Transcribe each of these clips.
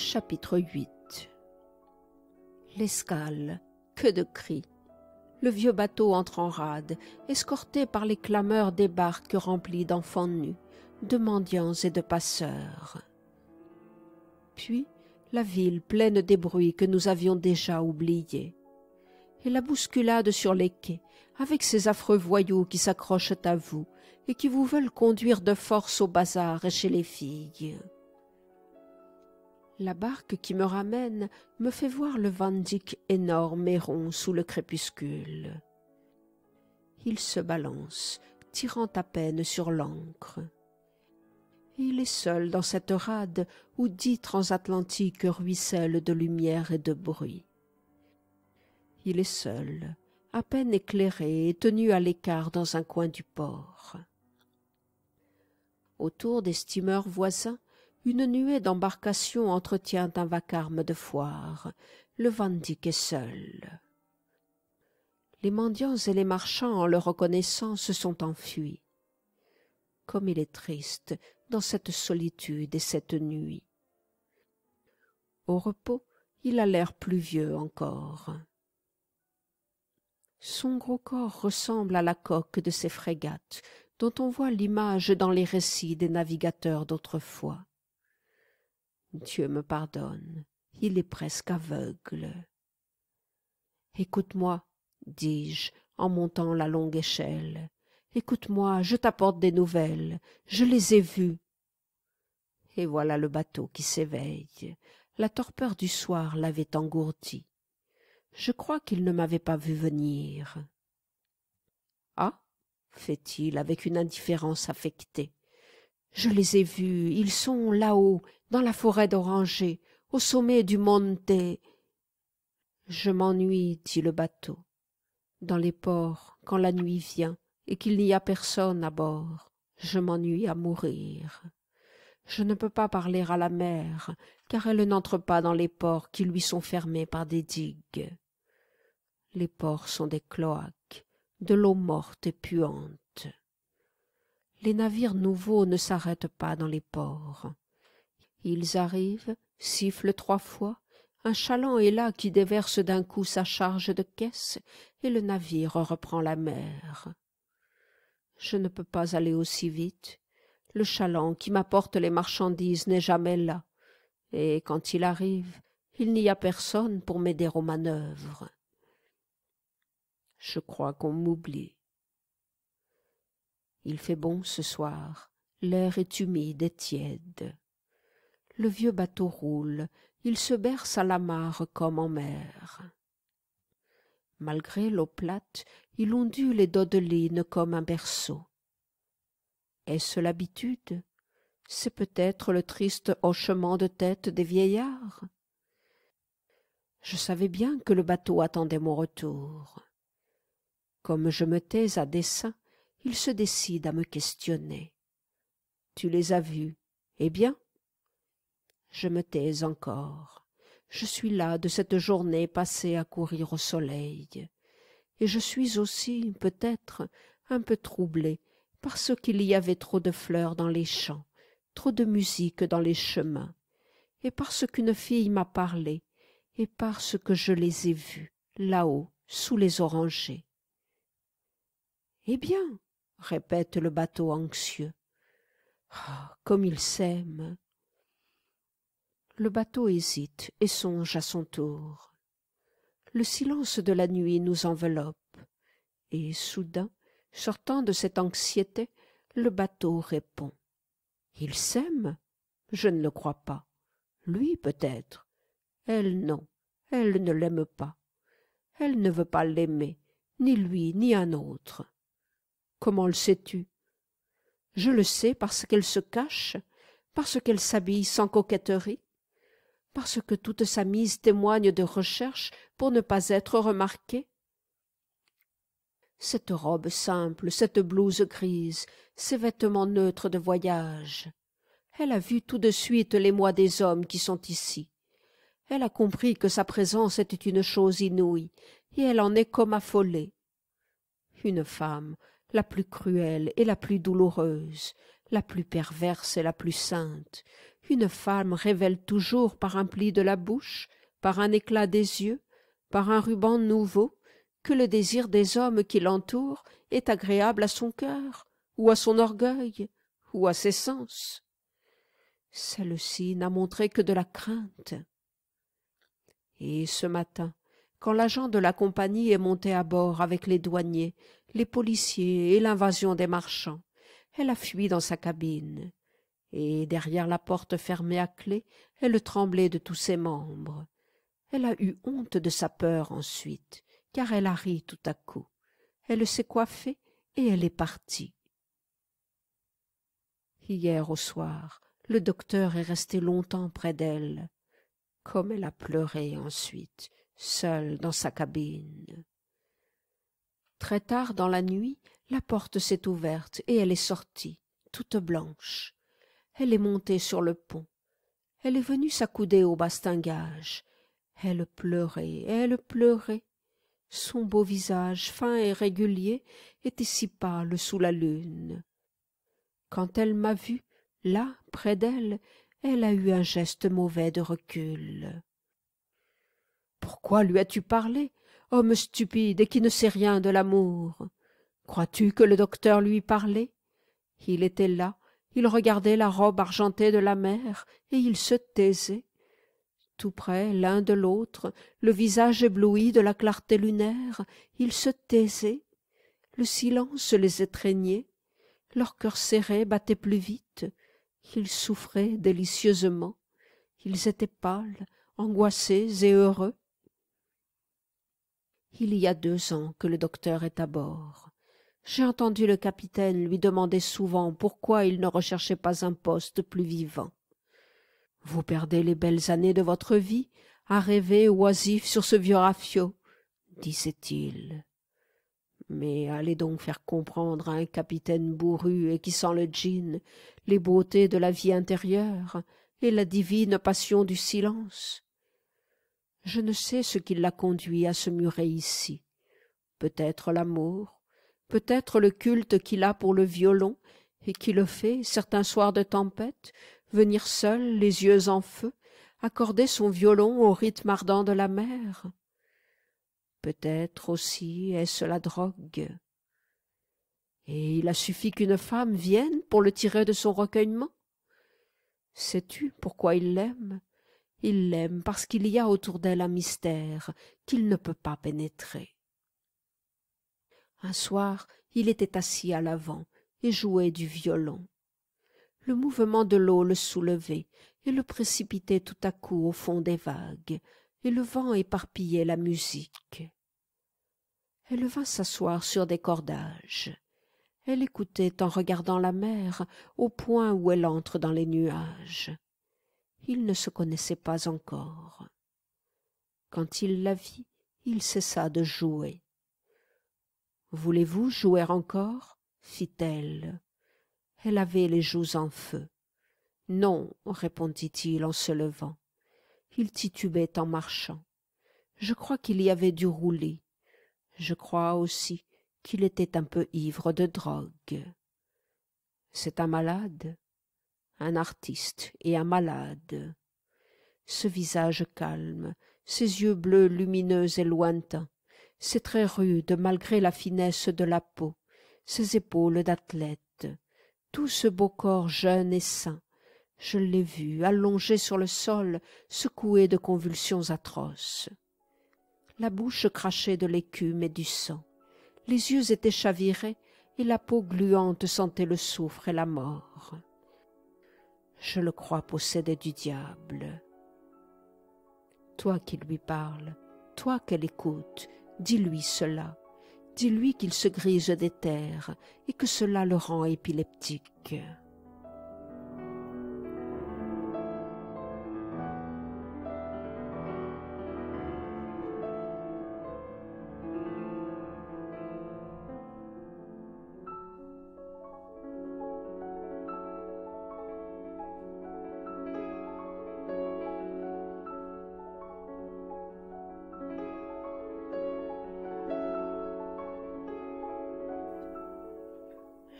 Chapitre 8 L'escale. Que de cris. Le vieux bateau entre en rade, escorté par les clameurs des barques remplies d'enfants nus, de mendiants et de passeurs. Puis la ville pleine des bruits que nous avions déjà oubliés. Et la bousculade sur les quais, avec ces affreux voyous qui s'accrochent à vous et qui vous veulent conduire de force au bazar et chez les filles. La barque qui me ramène me fait voir le Van énorme et rond sous le crépuscule. Il se balance, tirant à peine sur l'ancre. Il est seul dans cette rade où dix transatlantiques ruissellent de lumière et de bruit. Il est seul, à peine éclairé et tenu à l'écart dans un coin du port. Autour des steamers voisins, une nuée d'embarcations entretient un vacarme de foire. Le Vandic est seul. Les mendiants et les marchands, en le reconnaissant, se sont enfuis. Comme il est triste dans cette solitude et cette nuit. Au repos, il a l'air plus vieux encore. Son gros corps ressemble à la coque de ces frégates dont on voit l'image dans les récits des navigateurs d'autrefois. Dieu me pardonne, il est presque aveugle. Écoute-moi, dis-je en montant la longue échelle. Écoute-moi, je t'apporte des nouvelles. Je les ai vues. Et voilà le bateau qui s'éveille. La torpeur du soir l'avait engourdi. Je crois qu'il ne m'avait pas vu venir. Ah fait-il avec une indifférence affectée. Je les ai vus, ils sont là-haut, dans la forêt d'orangers, au sommet du monte. Je m'ennuie, dit le bateau, dans les ports, quand la nuit vient et qu'il n'y a personne à bord. Je m'ennuie à mourir. Je ne peux pas parler à la mer, car elle n'entre pas dans les ports qui lui sont fermés par des digues. Les ports sont des cloaques, de l'eau morte et puante. Les navires nouveaux ne s'arrêtent pas dans les ports ils arrivent sifflent trois fois un chaland est là qui déverse d'un coup sa charge de caisse et le navire reprend la mer je ne peux pas aller aussi vite le chaland qui m'apporte les marchandises n'est jamais là et quand il arrive il n'y a personne pour m'aider aux manœuvres je crois qu'on m'oublie il fait bon ce soir l'air est humide et tiède le vieux bateau roule, il se berce à la mare comme en mer. Malgré l'eau plate, il ondule les dodelines comme un berceau. Est-ce l'habitude C'est peut-être le triste hochement de tête des vieillards. Je savais bien que le bateau attendait mon retour. Comme je me tais à dessein, il se décide à me questionner. Tu les as vus, eh bien je me tais encore. Je suis là de cette journée passée à courir au soleil. Et je suis aussi, peut-être, un peu troublé parce qu'il y avait trop de fleurs dans les champs, trop de musique dans les chemins, et parce qu'une fille m'a parlé, et parce que je les ai vues, là-haut, sous les orangers. Eh bien, répète le bateau anxieux. Ah, comme ils s'aiment le bateau hésite et songe à son tour. Le silence de la nuit nous enveloppe, et soudain, sortant de cette anxiété, le bateau répond. Il s'aime Je ne le crois pas. Lui peut-être. Elle non, elle ne l'aime pas. Elle ne veut pas l'aimer, ni lui, ni un autre. Comment le sais-tu Je le sais parce qu'elle se cache, parce qu'elle s'habille sans coquetterie, parce que toute sa mise témoigne de recherche pour ne pas être remarquée. Cette robe simple, cette blouse grise, ces vêtements neutres de voyage. Elle a vu tout de suite les mois des hommes qui sont ici. Elle a compris que sa présence était une chose inouïe, et elle en est comme affolée. Une femme, la plus cruelle et la plus douloureuse, la plus perverse et la plus sainte. Une femme révèle toujours par un pli de la bouche, par un éclat des yeux, par un ruban nouveau, que le désir des hommes qui l'entourent est agréable à son cœur, ou à son orgueil, ou à ses sens. Celle-ci n'a montré que de la crainte. Et ce matin, quand l'agent de la compagnie est monté à bord avec les douaniers, les policiers et l'invasion des marchands, elle a fui dans sa cabine, et derrière la porte fermée à clef, elle tremblait de tous ses membres. Elle a eu honte de sa peur ensuite, car elle a ri tout à coup. Elle s'est coiffée et elle est partie. Hier au soir, le docteur est resté longtemps près d'elle. Comme elle a pleuré ensuite, seule dans sa cabine. Très tard dans la nuit, la porte s'est ouverte et elle est sortie toute blanche elle est montée sur le pont elle est venue s'accouder au bastingage elle pleurait elle pleurait son beau visage fin et régulier était si pâle sous la lune quand elle m'a vu là près d'elle elle a eu un geste mauvais de recul pourquoi lui as-tu parlé homme stupide et qui ne sait rien de l'amour Crois-tu que le docteur lui parlait Il était là, il regardait la robe argentée de la mer, et il se taisait. Tout près, l'un de l'autre, le visage ébloui de la clarté lunaire, ils se taisaient. Le silence les étreignait. Leurs cœur serré battaient plus vite. Ils souffraient délicieusement. Ils étaient pâles, angoissés et heureux. Il y a deux ans que le docteur est à bord. J'ai entendu le capitaine lui demander souvent pourquoi il ne recherchait pas un poste plus vivant. Vous perdez les belles années de votre vie à rêver oisif sur ce vieux rafio, disait-il. Mais allez donc faire comprendre à un capitaine bourru et qui sent le gin les beautés de la vie intérieure et la divine passion du silence. Je ne sais ce qui l'a conduit à se murer ici. Peut-être l'amour, peut-être le culte qu'il a pour le violon et qui le fait, certains soirs de tempête, venir seul, les yeux en feu, accorder son violon au rythme ardent de la mer. Peut-être aussi est-ce la drogue. Et il a suffi qu'une femme vienne pour le tirer de son recueillement. Sais-tu pourquoi il l'aime Il l'aime parce qu'il y a autour d'elle un mystère qu'il ne peut pas pénétrer un soir il était assis à l'avant et jouait du violon le mouvement de l'eau le soulevait et le précipitait tout à coup au fond des vagues et le vent éparpillait la musique elle vint s'asseoir sur des cordages elle écoutait en regardant la mer au point où elle entre dans les nuages Il ne se connaissait pas encore quand il la vit il cessa de jouer voulez-vous jouer encore fit-elle elle avait les joues en feu non répondit-il en se levant il titubait en marchant je crois qu'il y avait du rouler. je crois aussi qu'il était un peu ivre de drogue c'est un malade un artiste et un malade ce visage calme ces yeux bleus lumineux et lointains c'est très rude, malgré la finesse de la peau, ses épaules d'athlète, tout ce beau corps jeune et sain. Je l'ai vu allongé sur le sol, secoué de convulsions atroces. La bouche crachait de l'écume et du sang. Les yeux étaient chavirés et la peau gluante sentait le soufre et la mort. Je le crois possédé du diable. Toi qui lui parles, toi qu'elle écoute, dis-lui cela. Dis-lui qu'il se grise des terres et que cela le rend épileptique.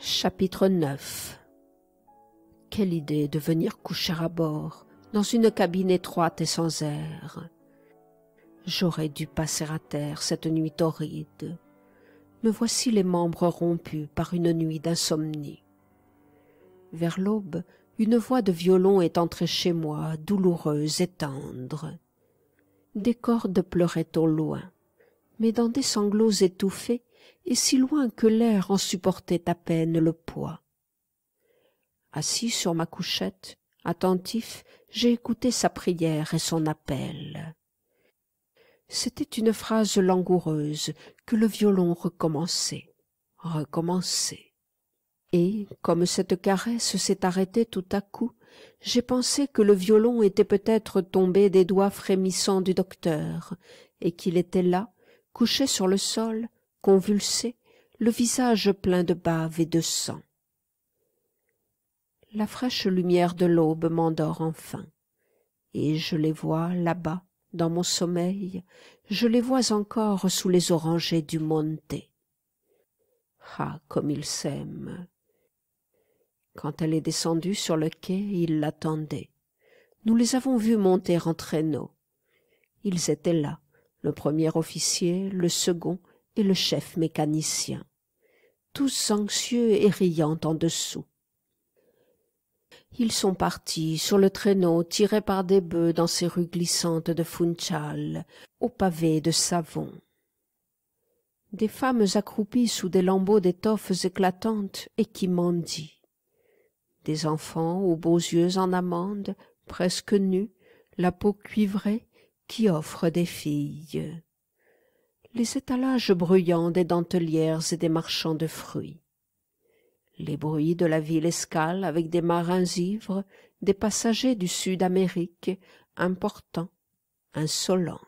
Chapitre 9 Quelle idée de venir coucher à bord, dans une cabine étroite et sans air. J'aurais dû passer à terre cette nuit torride. Me voici les membres rompus par une nuit d'insomnie. Vers l'aube, une voix de violon est entrée chez moi, douloureuse et tendre. Des cordes pleuraient au loin, mais dans des sanglots étouffés, et si loin que l'air en supportait à peine le poids. Assis sur ma couchette, attentif, j'ai écouté sa prière et son appel. C'était une phrase langoureuse que le violon recommençait, recommençait. Et, comme cette caresse s'est arrêtée tout à coup, j'ai pensé que le violon était peut-être tombé des doigts frémissants du docteur, et qu'il était là, couché sur le sol, convulsé, le visage plein de bave et de sang. La fraîche lumière de l'aube m'endort enfin, et je les vois là-bas, dans mon sommeil, je les vois encore sous les orangers du monte. Ah, comme ils s'aiment Quand elle est descendue sur le quai, ils l'attendaient. Nous les avons vus monter en traîneau. Ils étaient là, le premier officier, le second, le chef mécanicien, tous anxieux et riant en dessous. Ils sont partis sur le traîneau tiré par des bœufs dans ces rues glissantes de Funchal, aux pavés de savon. Des femmes accroupies sous des lambeaux d'étoffes éclatantes et qui mendient. Des enfants aux beaux yeux en amande, presque nus, la peau cuivrée, qui offrent des filles les étalages bruyants des dentelières et des marchands de fruits. Les bruits de la ville escale avec des marins ivres, des passagers du Sud-Amérique, importants, insolents.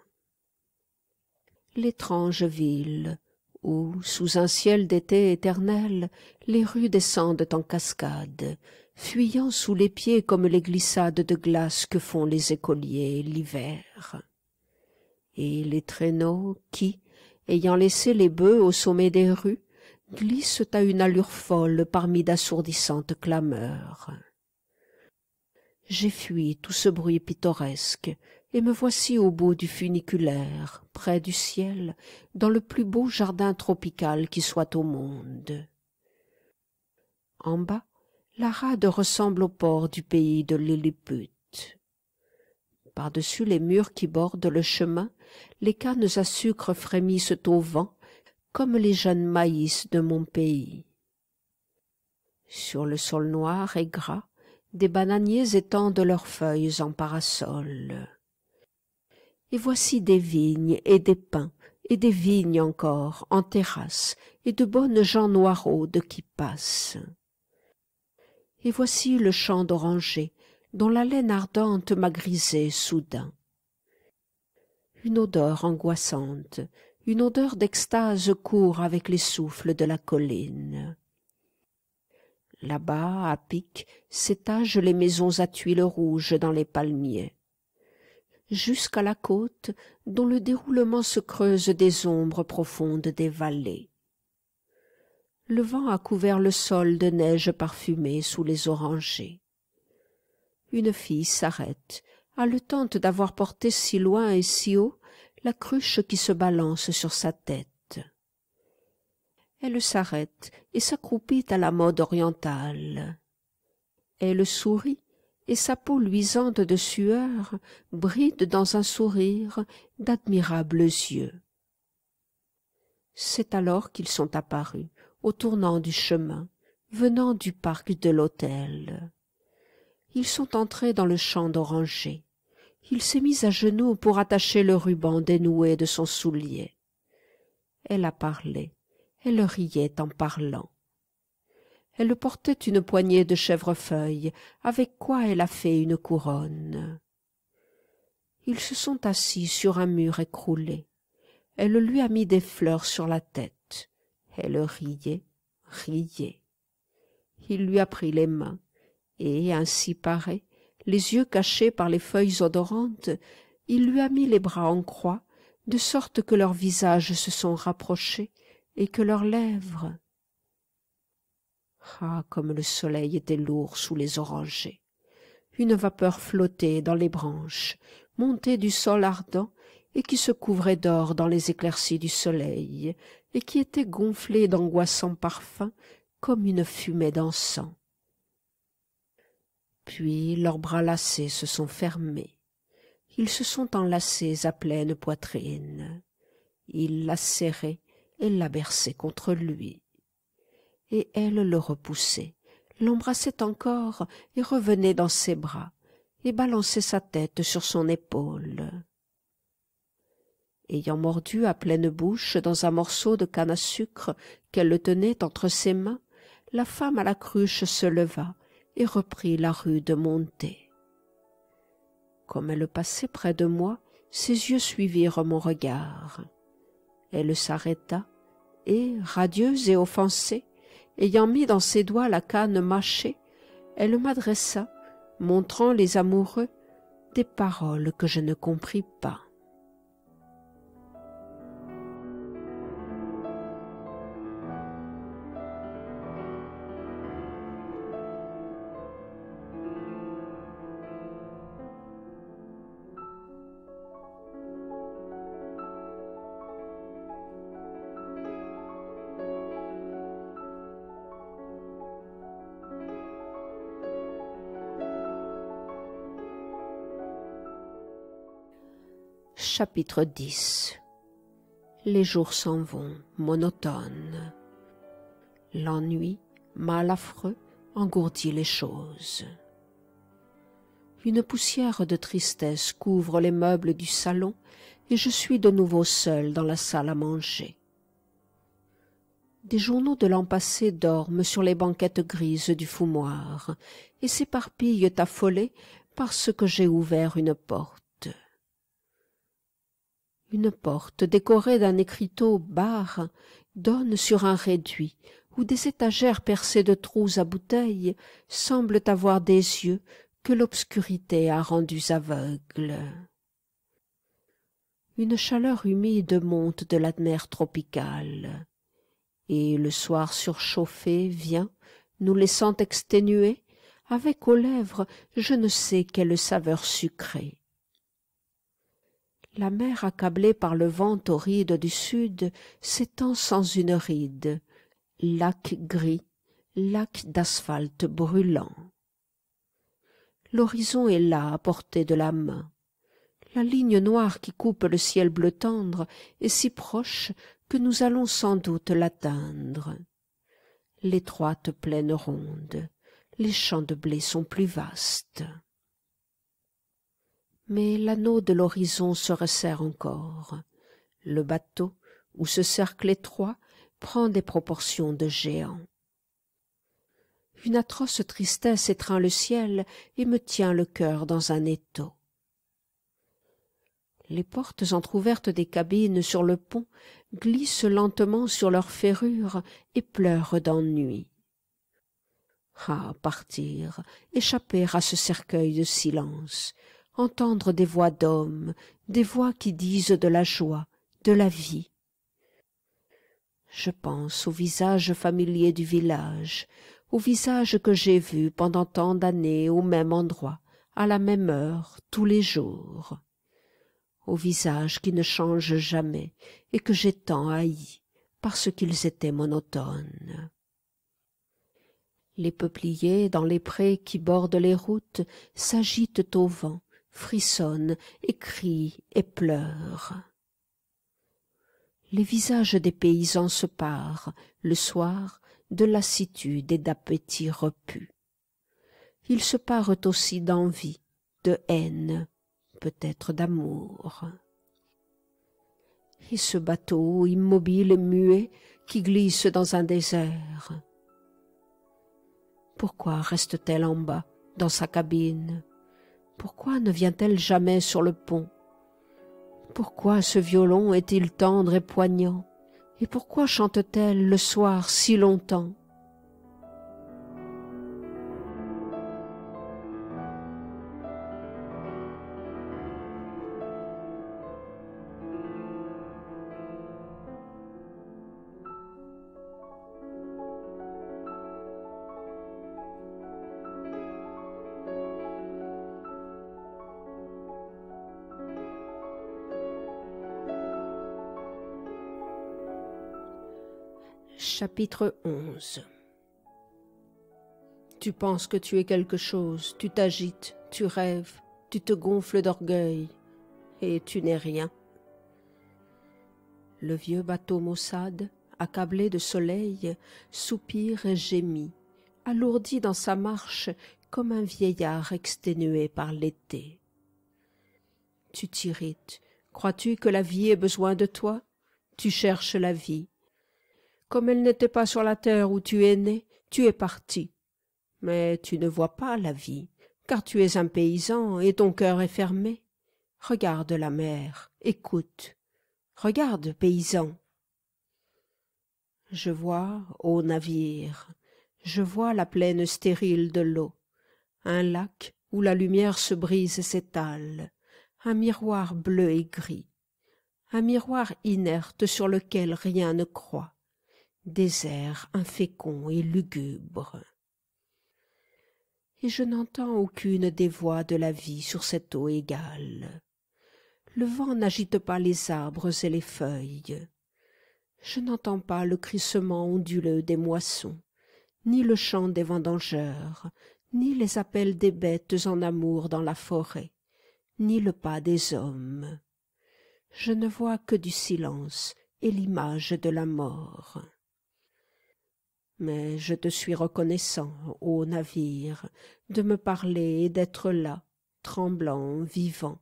L'étrange ville où, sous un ciel d'été éternel, les rues descendent en cascade, fuyant sous les pieds comme les glissades de glace que font les écoliers l'hiver. Et les traîneaux qui, ayant laissé les bœufs au sommet des rues, glissent à une allure folle parmi d'assourdissantes clameurs. J'ai fui tout ce bruit pittoresque, et me voici au bout du funiculaire, près du ciel, dans le plus beau jardin tropical qui soit au monde. En bas, la rade ressemble au port du pays de Lilliput. Par-dessus les murs qui bordent le chemin, les cannes à sucre frémissent au vent, comme les jeunes maïs de mon pays. Sur le sol noir et gras, des bananiers étendent leurs feuilles en parasol. Et voici des vignes et des pins, et des vignes encore, en terrasse, et de bonnes gens noiraudes qui passent. Et voici le champ d'orangers, dont laine ardente grisé soudain. Une odeur angoissante, une odeur d'extase court avec les souffles de la colline. Là-bas, à pic, s'étagent les maisons à tuiles rouges dans les palmiers. Jusqu'à la côte, dont le déroulement se creuse des ombres profondes des vallées. Le vent a couvert le sol de neige parfumée sous les orangers une fille s'arrête, haletante d'avoir porté si loin et si haut la cruche qui se balance sur sa tête. Elle s'arrête et s'accroupit à la mode orientale. Elle sourit et sa peau luisante de sueur bride dans un sourire d'admirables yeux. C'est alors qu'ils sont apparus, au tournant du chemin, venant du parc de l'hôtel. Ils sont entrés dans le champ d'orangers. Il s'est mis à genoux pour attacher le ruban dénoué de son soulier. Elle a parlé. Elle riait en parlant. Elle portait une poignée de chèvrefeuille, avec quoi elle a fait une couronne. Ils se sont assis sur un mur écroulé. Elle lui a mis des fleurs sur la tête. Elle riait, riait. Il lui a pris les mains et, ainsi paré, les yeux cachés par les feuilles odorantes, il lui a mis les bras en croix, de sorte que leurs visages se sont rapprochés et que leurs lèvres. Ah, comme le soleil était lourd sous les orangers! Une vapeur flottait dans les branches, montée du sol ardent et qui se couvrait d'or dans les éclaircies du soleil, et qui était gonflée d'angoissants parfums comme une fumée d'encens puis leurs bras lassés se sont fermés. Ils se sont enlacés à pleine poitrine. Il la serrait et la berçait contre lui. Et elle le repoussait, l'embrassait encore et revenait dans ses bras et balançait sa tête sur son épaule. Ayant mordu à pleine bouche dans un morceau de canne à sucre qu'elle tenait entre ses mains, la femme à la cruche se leva et reprit la rue de montée. Comme elle passait près de moi, ses yeux suivirent mon regard. Elle s'arrêta et, radieuse et offensée, ayant mis dans ses doigts la canne mâchée, elle m'adressa, montrant les amoureux, des paroles que je ne compris pas. Chapitre 10 Les jours s'en vont, monotones. L'ennui, mal affreux, engourdit les choses. Une poussière de tristesse couvre les meubles du salon et je suis de nouveau seul dans la salle à manger. Des journaux de l'an passé dorment sur les banquettes grises du foumoir et s'éparpillent affolés parce que j'ai ouvert une porte une porte décorée d'un écriteau barre donne sur un réduit où des étagères percées de trous à bouteilles semblent avoir des yeux que l'obscurité a rendus aveugles. Une chaleur humide monte de la mer tropicale, et le soir surchauffé vient, nous laissant exténués, avec aux lèvres je ne sais quelle saveur sucrée la mer accablée par le vent torride du sud s'étend sans une ride lac gris lac d'asphalte brûlant l'horizon est là à portée de la main la ligne noire qui coupe le ciel bleu tendre est si proche que nous allons sans doute l'atteindre l'étroite plaine ronde les champs de blé sont plus vastes mais l'anneau de l'horizon se resserre encore. Le bateau, où ce cercle étroit prend des proportions de géant. Une atroce tristesse étreint le ciel et me tient le cœur dans un étau. Les portes entr'ouvertes des cabines sur le pont glissent lentement sur leurs ferrures et pleurent d'ennui. Ah, partir, échapper à ce cercueil de silence, entendre des voix d'hommes, des voix qui disent de la joie, de la vie. Je pense aux visages familiers du village, aux visages que j'ai vus pendant tant d'années au même endroit, à la même heure, tous les jours. Aux visages qui ne changent jamais et que j'ai tant haïs parce qu'ils étaient monotones. Les peupliers dans les prés qui bordent les routes s'agitent au vent frissonne et crient et pleure. Les visages des paysans se parent, le soir, de lassitude et d'appétit repus. Ils se parent aussi d'envie, de haine, peut-être d'amour. Et ce bateau immobile et muet qui glisse dans un désert. Pourquoi reste-t-elle en bas, dans sa cabine pourquoi ne vient-elle jamais sur le pont Pourquoi ce violon est-il tendre et poignant Et pourquoi chante-t-elle le soir si longtemps Chapitre 11 Tu penses que tu es quelque chose, tu t'agites, tu rêves, tu te gonfles d'orgueil, et tu n'es rien. Le vieux bateau maussade, accablé de soleil, soupire et gémit, alourdi dans sa marche comme un vieillard exténué par l'été. Tu t'irrites, crois-tu que la vie ait besoin de toi Tu cherches la vie, comme elle n'était pas sur la terre où tu es né, tu es parti. Mais tu ne vois pas la vie, car tu es un paysan et ton cœur est fermé. Regarde la mer, écoute. Regarde, paysan. Je vois, ô navire, je vois la plaine stérile de l'eau, un lac où la lumière se brise et s'étale, un miroir bleu et gris, un miroir inerte sur lequel rien ne croit, désert, infécond et lugubre. Et je n'entends aucune des voix de la vie sur cette eau égale. Le vent n'agite pas les arbres et les feuilles. Je n'entends pas le crissement onduleux des moissons, ni le chant des vendangeurs, ni les appels des bêtes en amour dans la forêt, ni le pas des hommes. Je ne vois que du silence et l'image de la mort mais je te suis reconnaissant, ô navire, de me parler et d'être là, tremblant, vivant,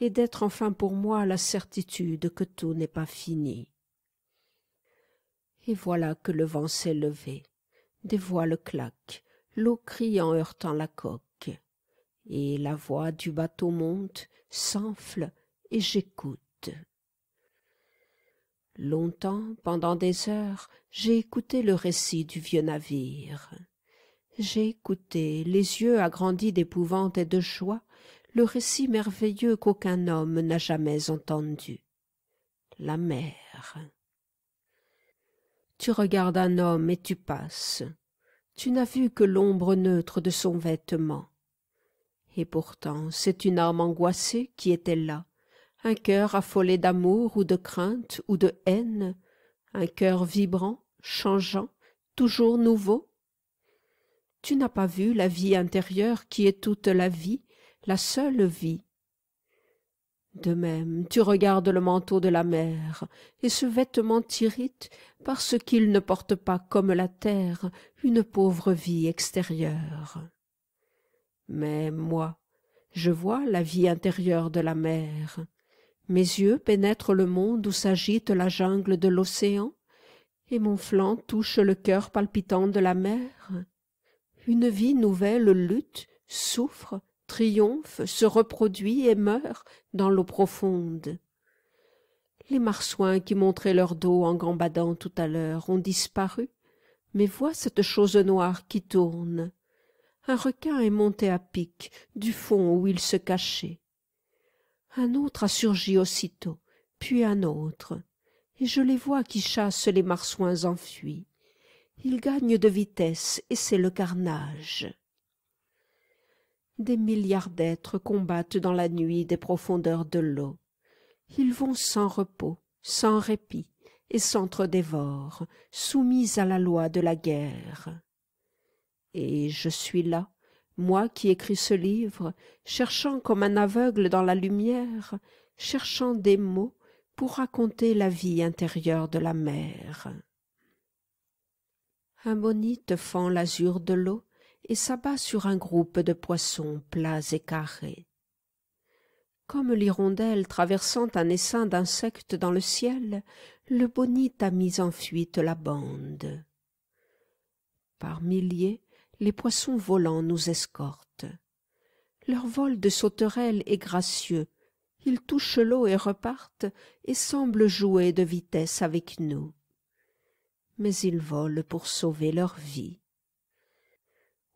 et d'être enfin pour moi la certitude que tout n'est pas fini. Et voilà que le vent s'est levé, des voiles claquent, l'eau crie en heurtant la coque, et la voix du bateau monte, s'enfle, et j'écoute longtemps pendant des heures j'ai écouté le récit du vieux navire j'ai écouté les yeux agrandis d'épouvante et de joie le récit merveilleux qu'aucun homme n'a jamais entendu la mer tu regardes un homme et tu passes tu n'as vu que l'ombre neutre de son vêtement et pourtant c'est une âme angoissée qui était là un cœur affolé d'amour ou de crainte ou de haine, un cœur vibrant, changeant, toujours nouveau. Tu n'as pas vu la vie intérieure qui est toute la vie, la seule vie. De même, tu regardes le manteau de la mer, et ce vêtement t'irrite parce qu'il ne porte pas comme la terre une pauvre vie extérieure. Mais moi, je vois la vie intérieure de la mer, mes yeux pénètrent le monde où s'agite la jungle de l'océan, et mon flanc touche le cœur palpitant de la mer. Une vie nouvelle lutte, souffre, triomphe, se reproduit et meurt dans l'eau profonde. Les marsouins qui montraient leur dos en gambadant tout à l'heure ont disparu, mais vois cette chose noire qui tourne. Un requin est monté à pic du fond où il se cachait un autre a surgi aussitôt puis un autre et je les vois qui chassent les marsouins enfuis ils gagnent de vitesse et c'est le carnage des milliards d'êtres combattent dans la nuit des profondeurs de l'eau ils vont sans repos sans répit et s'entre-dévorent soumis à la loi de la guerre et je suis là moi qui écris ce livre, cherchant comme un aveugle dans la lumière, cherchant des mots pour raconter la vie intérieure de la mer. Un bonite fend l'azur de l'eau et s'abat sur un groupe de poissons plats et carrés. Comme l'hirondelle traversant un essaim d'insectes dans le ciel, le bonite a mis en fuite la bande. Par milliers, les poissons volants nous escortent. Leur vol de sauterelle est gracieux, ils touchent l'eau et repartent, et semblent jouer de vitesse avec nous. Mais ils volent pour sauver leur vie.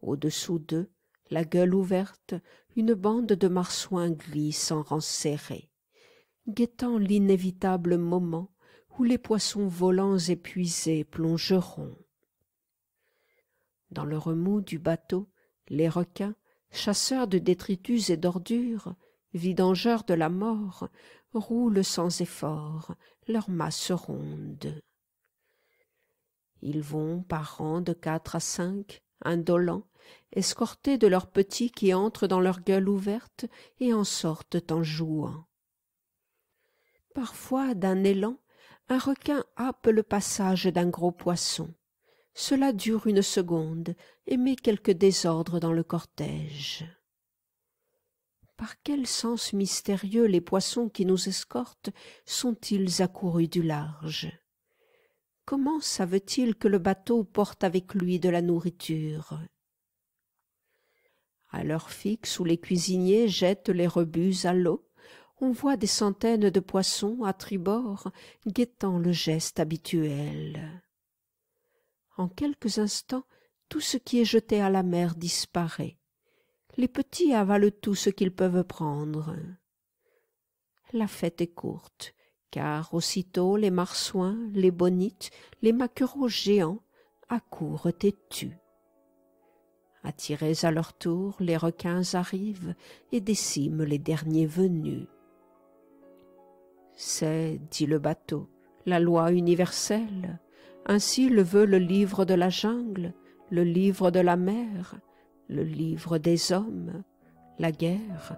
Au-dessous d'eux, la gueule ouverte, une bande de marsouins glisse en rang serré, guettant l'inévitable moment où les poissons volants épuisés plongeront dans le remous du bateau les requins chasseurs de détritus et d'ordures vidangeurs de la mort roulent sans effort leurs masses rondes. ils vont par rangs de quatre à cinq indolents escortés de leurs petits qui entrent dans leur gueule ouverte et en sortent en jouant parfois d'un élan un requin happe le passage d'un gros poisson cela dure une seconde et met quelque désordre dans le cortège par quel sens mystérieux les poissons qui nous escortent sont-ils accourus du large comment savent-ils que le bateau porte avec lui de la nourriture à l'heure fixe où les cuisiniers jettent les rebus à l'eau on voit des centaines de poissons à tribord guettant le geste habituel en quelques instants tout ce qui est jeté à la mer disparaît les petits avalent tout ce qu'ils peuvent prendre la fête est courte car aussitôt les marsouins les bonites les maquereaux géants accourent et tuent attirés à leur tour les requins arrivent et déciment les derniers venus c'est dit le bateau la loi universelle ainsi le veut le livre de la jungle, le livre de la mer, le livre des hommes, la guerre,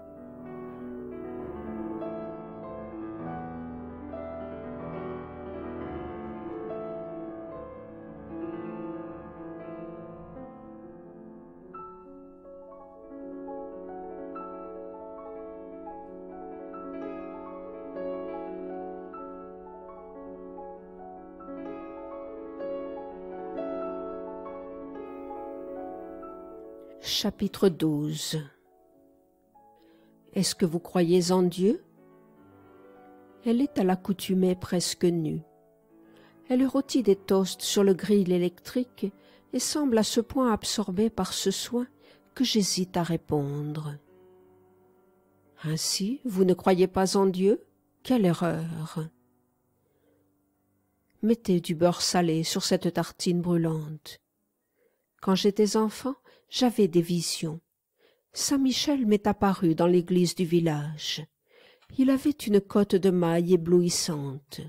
Chapitre 12 Est-ce que vous croyez en Dieu Elle est à l'accoutumée presque nue. Elle rôtit des toasts sur le grill électrique et semble à ce point absorbée par ce soin que j'hésite à répondre. Ainsi, vous ne croyez pas en Dieu Quelle erreur Mettez du beurre salé sur cette tartine brûlante. Quand j'étais enfant, j'avais des visions. Saint Michel m'est apparu dans l'église du village. Il avait une cote de maille éblouissante.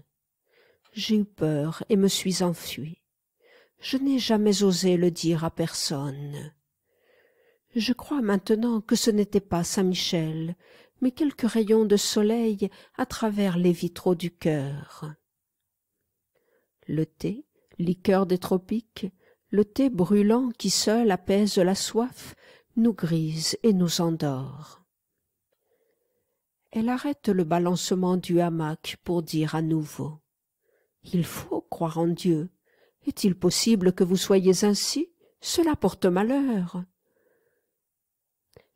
J'ai eu peur et me suis enfui. Je n'ai jamais osé le dire à personne. Je crois maintenant que ce n'était pas Saint Michel, mais quelques rayons de soleil à travers les vitraux du cœur. Le thé, liqueur des tropiques, le thé brûlant qui seul apaise la soif nous grise et nous endort. Elle arrête le balancement du hamac pour dire à nouveau Il faut croire en Dieu. Est-il possible que vous soyez ainsi Cela porte malheur.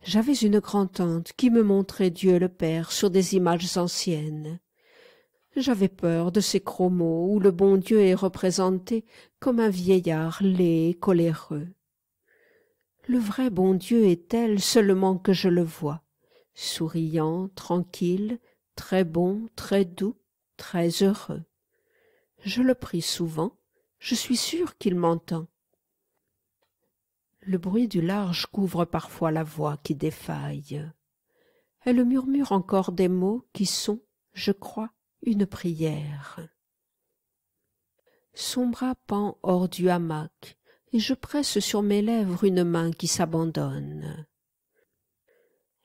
J'avais une grand-tante qui me montrait Dieu le Père sur des images anciennes j'avais peur de ces chromos où le bon Dieu est représenté comme un vieillard laid et coléreux. Le vrai bon Dieu est tel seulement que je le vois, souriant, tranquille, très bon, très doux, très heureux. Je le prie souvent, je suis sûr qu'il m'entend. Le bruit du large couvre parfois la voix qui défaille. Elle murmure encore des mots qui sont, je crois, une prière. Son bras pend hors du hamac, et je presse sur mes lèvres une main qui s'abandonne.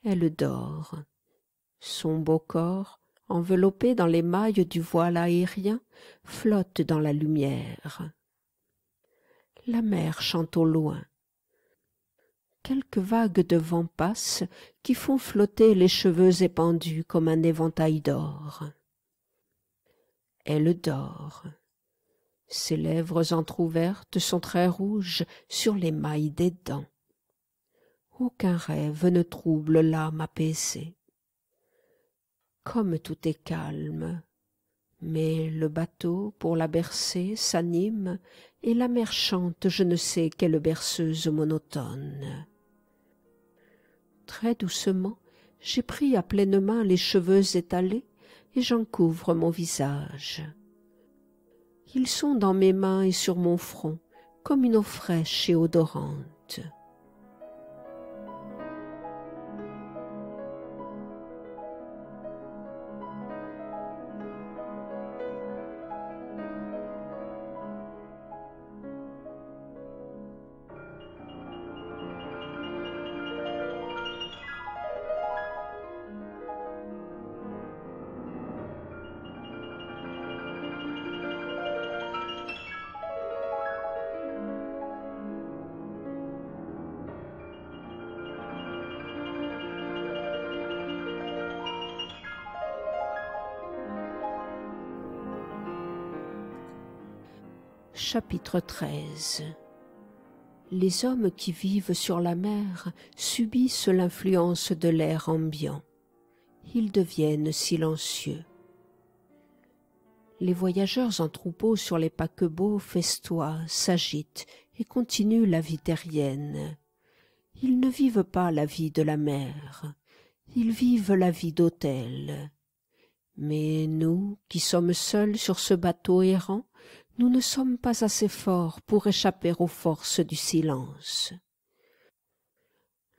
Elle dort. Son beau corps, enveloppé dans les mailles du voile aérien, flotte dans la lumière. La mer chante au loin. Quelques vagues de vent passent qui font flotter les cheveux épandus comme un éventail d'or. Elle dort. Ses lèvres entr'ouvertes sont très rouges sur les mailles des dents. Aucun rêve ne trouble l'âme apaisée. Comme tout est calme, mais le bateau, pour la bercer, s'anime, et la mer chante je ne sais quelle berceuse monotone. Très doucement, j'ai pris à pleine main les cheveux étalés et j'en couvre mon visage. Ils sont dans mes mains et sur mon front comme une eau fraîche et odorante. Chapitre XIII Les hommes qui vivent sur la mer subissent l'influence de l'air ambiant. Ils deviennent silencieux. Les voyageurs en troupeau sur les paquebots festoient, s'agitent et continuent la vie terrienne. Ils ne vivent pas la vie de la mer, ils vivent la vie d'hôtel. Mais nous, qui sommes seuls sur ce bateau errant, nous ne sommes pas assez forts pour échapper aux forces du silence.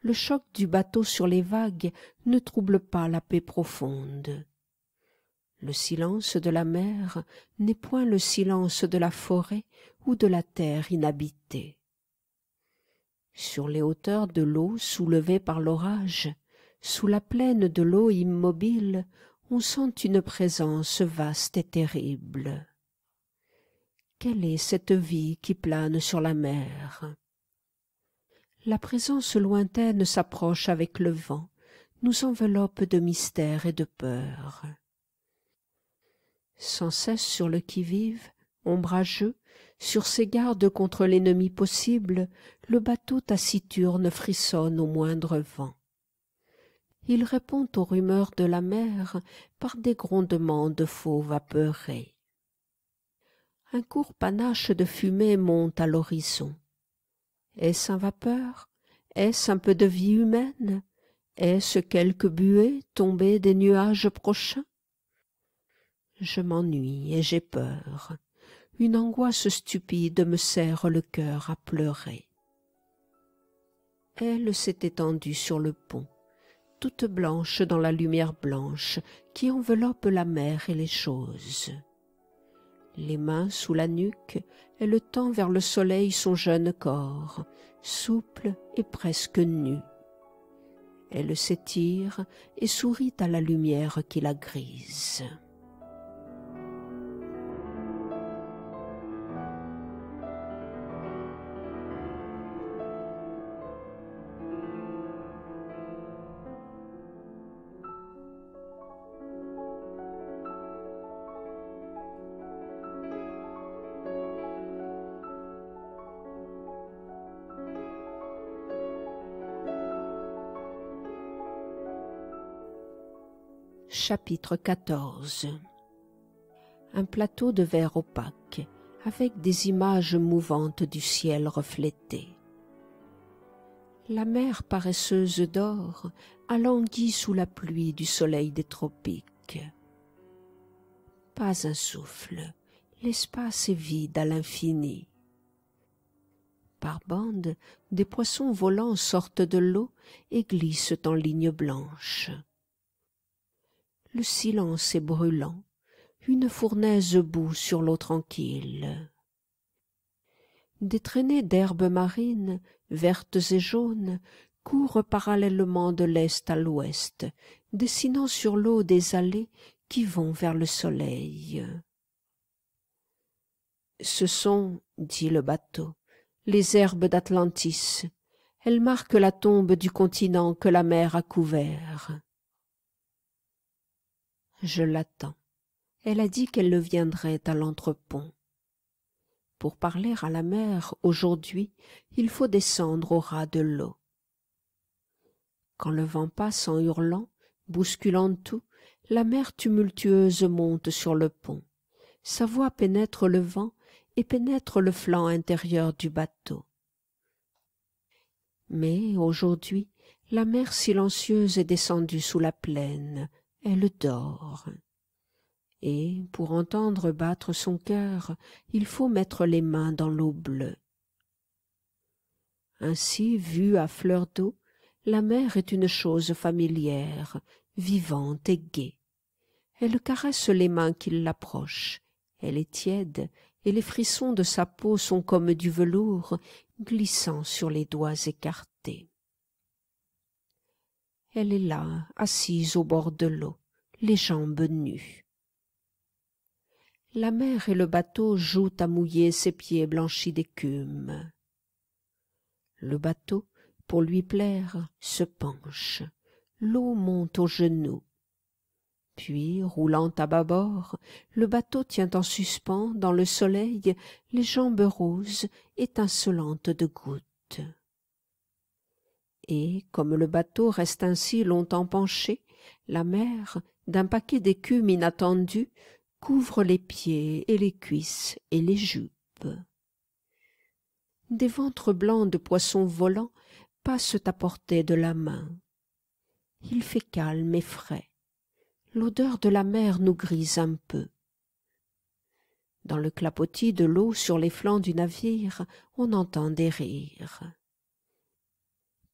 Le choc du bateau sur les vagues ne trouble pas la paix profonde. Le silence de la mer n'est point le silence de la forêt ou de la terre inhabitée. Sur les hauteurs de l'eau soulevée par l'orage, sous la plaine de l'eau immobile, on sent une présence vaste et terrible. Quelle est cette vie qui plane sur la mer La présence lointaine s'approche avec le vent, nous enveloppe de mystère et de peur. Sans cesse sur le qui-vive, ombrageux, sur ses gardes contre l'ennemi possible, le bateau taciturne frissonne au moindre vent. Il répond aux rumeurs de la mer par des grondements de faux vapeurés un court panache de fumée monte à l'horizon. Est-ce un vapeur Est-ce un peu de vie humaine Est-ce quelque buée tombée des nuages prochains Je m'ennuie et j'ai peur. Une angoisse stupide me serre le cœur à pleurer. Elle s'est étendue sur le pont, toute blanche dans la lumière blanche qui enveloppe la mer et les choses les mains sous la nuque, elle tend vers le soleil son jeune corps, souple et presque nu. Elle s'étire et sourit à la lumière qui la grise. Chapitre 14 Un plateau de verre opaque avec des images mouvantes du ciel reflété. La mer paresseuse d'or alanguit sous la pluie du soleil des tropiques. Pas un souffle, l'espace est vide à l'infini. Par bandes, des poissons volants sortent de l'eau et glissent en lignes blanches le silence est brûlant, une fournaise bout sur l'eau tranquille. Des traînées d'herbes marines, vertes et jaunes, courent parallèlement de l'est à l'ouest, dessinant sur l'eau des allées qui vont vers le soleil. Ce sont, dit le bateau, les herbes d'Atlantis. Elles marquent la tombe du continent que la mer a couvert. Je l'attends. Elle a dit qu'elle le viendrait à l'entrepont. Pour parler à la mer aujourd'hui, il faut descendre au ras de l'eau. Quand le vent passe en hurlant, bousculant tout, la mer tumultueuse monte sur le pont. Sa voix pénètre le vent et pénètre le flanc intérieur du bateau. Mais aujourd'hui, la mer silencieuse est descendue sous la plaine, elle dort. Et, pour entendre battre son cœur, il faut mettre les mains dans l'eau bleue. Ainsi, vue à fleur d'eau, la mer est une chose familière, vivante et gaie. Elle caresse les mains qui l'approchent. Elle est tiède, et les frissons de sa peau sont comme du velours, glissant sur les doigts écartés. Elle est là, assise au bord de l'eau, les jambes nues. La mer et le bateau jouent à mouiller ses pieds blanchis d'écume. Le bateau, pour lui plaire, se penche. L'eau monte aux genoux. Puis, roulant à bâbord, le bateau tient en suspens, dans le soleil, les jambes roses, étincelantes de gouttes et comme le bateau reste ainsi longtemps penché la mer d'un paquet d'écume inattendu, couvre les pieds et les cuisses et les jupes des ventres blancs de poissons volants passent à portée de la main il fait calme et frais l'odeur de la mer nous grise un peu dans le clapotis de l'eau sur les flancs du navire on entend des rires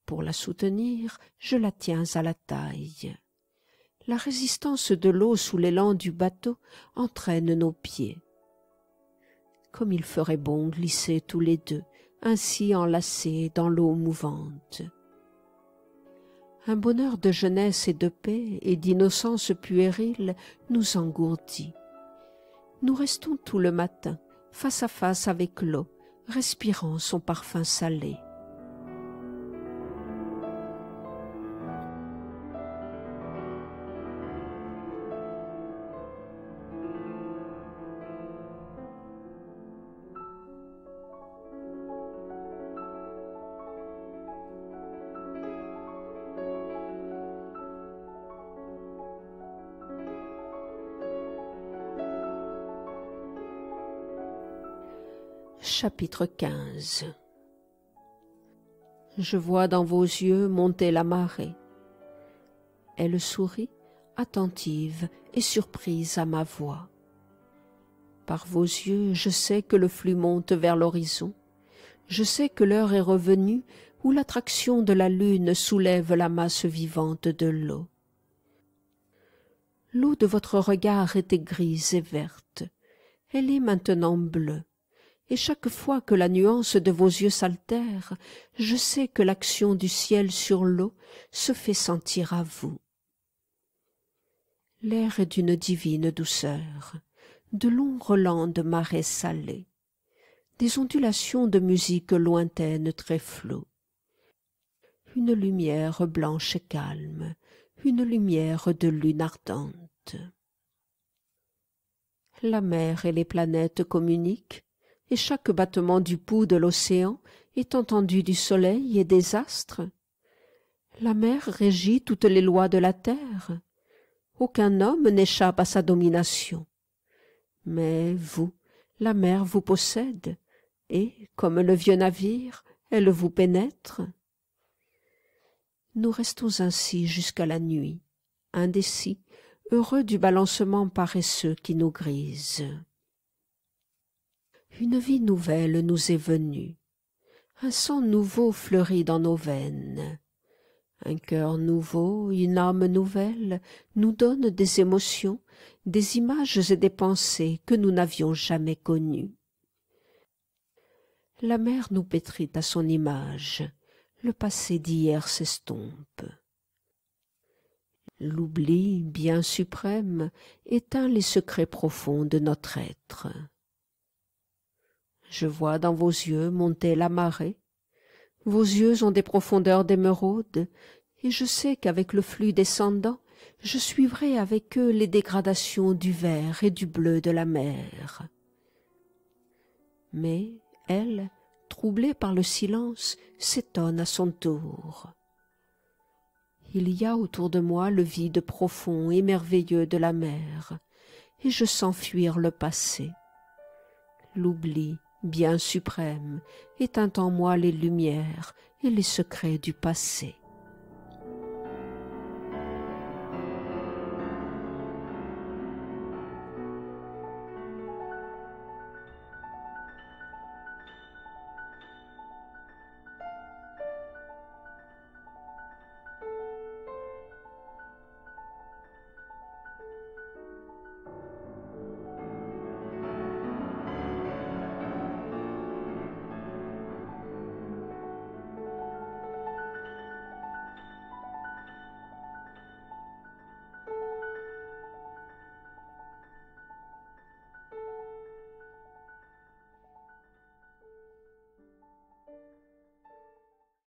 pour la soutenir, je la tiens à la taille. La résistance de l'eau sous l'élan du bateau entraîne nos pieds. Comme il ferait bon glisser tous les deux, ainsi enlacés dans l'eau mouvante. Un bonheur de jeunesse et de paix et d'innocence puérile nous engourdit. Nous restons tout le matin, face à face avec l'eau, respirant son parfum salé. Chapitre 15 Je vois dans vos yeux monter la marée. Elle sourit, attentive et surprise à ma voix. Par vos yeux, je sais que le flux monte vers l'horizon. Je sais que l'heure est revenue où l'attraction de la lune soulève la masse vivante de l'eau. L'eau de votre regard était grise et verte. Elle est maintenant bleue et chaque fois que la nuance de vos yeux s'altère, je sais que l'action du ciel sur l'eau se fait sentir à vous. L'air est d'une divine douceur, de longs relents de marais salés, des ondulations de musique lointaine très flots, une lumière blanche et calme, une lumière de lune ardente. La mer et les planètes communiquent, et chaque battement du pouls de l'océan est entendu du soleil et des astres. La mer régit toutes les lois de la terre. Aucun homme n'échappe à sa domination. Mais vous, la mer vous possède, et, comme le vieux navire, elle vous pénètre. Nous restons ainsi jusqu'à la nuit, indécis, heureux du balancement paresseux qui nous grise une vie nouvelle nous est venue. Un sang nouveau fleurit dans nos veines. Un cœur nouveau, une âme nouvelle nous donne des émotions, des images et des pensées que nous n'avions jamais connues. La mer nous pétrit à son image. Le passé d'hier s'estompe. L'oubli, bien suprême, éteint les secrets profonds de notre être. Je vois dans vos yeux monter la marée. Vos yeux ont des profondeurs d'émeraude, et je sais qu'avec le flux descendant, je suivrai avec eux les dégradations du vert et du bleu de la mer. Mais elle, troublée par le silence, s'étonne à son tour. Il y a autour de moi le vide profond et merveilleux de la mer, et je sens fuir le passé, l'oubli bien suprême, éteint en moi les lumières et les secrets du passé.